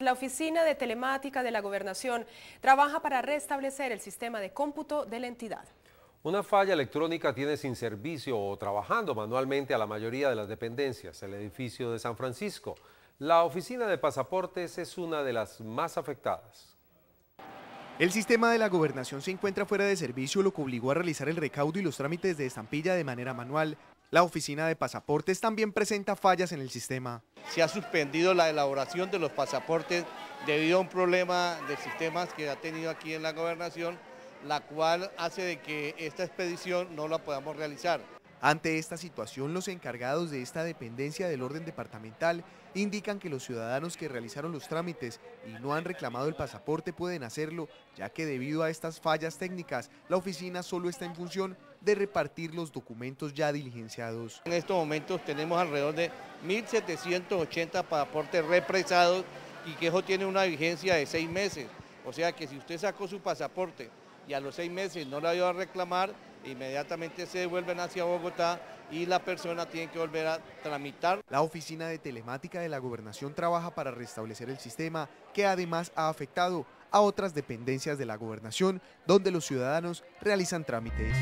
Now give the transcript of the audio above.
La Oficina de Telemática de la Gobernación trabaja para restablecer el sistema de cómputo de la entidad. Una falla electrónica tiene sin servicio o trabajando manualmente a la mayoría de las dependencias el edificio de San Francisco. La Oficina de Pasaportes es una de las más afectadas. El sistema de la gobernación se encuentra fuera de servicio, lo que obligó a realizar el recaudo y los trámites de estampilla de manera manual, la oficina de pasaportes también presenta fallas en el sistema. Se ha suspendido la elaboración de los pasaportes debido a un problema de sistemas que ha tenido aquí en la gobernación, la cual hace de que esta expedición no la podamos realizar. Ante esta situación, los encargados de esta dependencia del orden departamental indican que los ciudadanos que realizaron los trámites y no han reclamado el pasaporte pueden hacerlo, ya que debido a estas fallas técnicas, la oficina solo está en función de repartir los documentos ya diligenciados. En estos momentos tenemos alrededor de 1.780 pasaportes represados y quejo tiene una vigencia de seis meses. O sea que si usted sacó su pasaporte y a los seis meses no la dio a reclamar, inmediatamente se vuelven hacia Bogotá y la persona tiene que volver a tramitar. La oficina de telemática de la gobernación trabaja para restablecer el sistema que además ha afectado a otras dependencias de la gobernación donde los ciudadanos realizan trámites.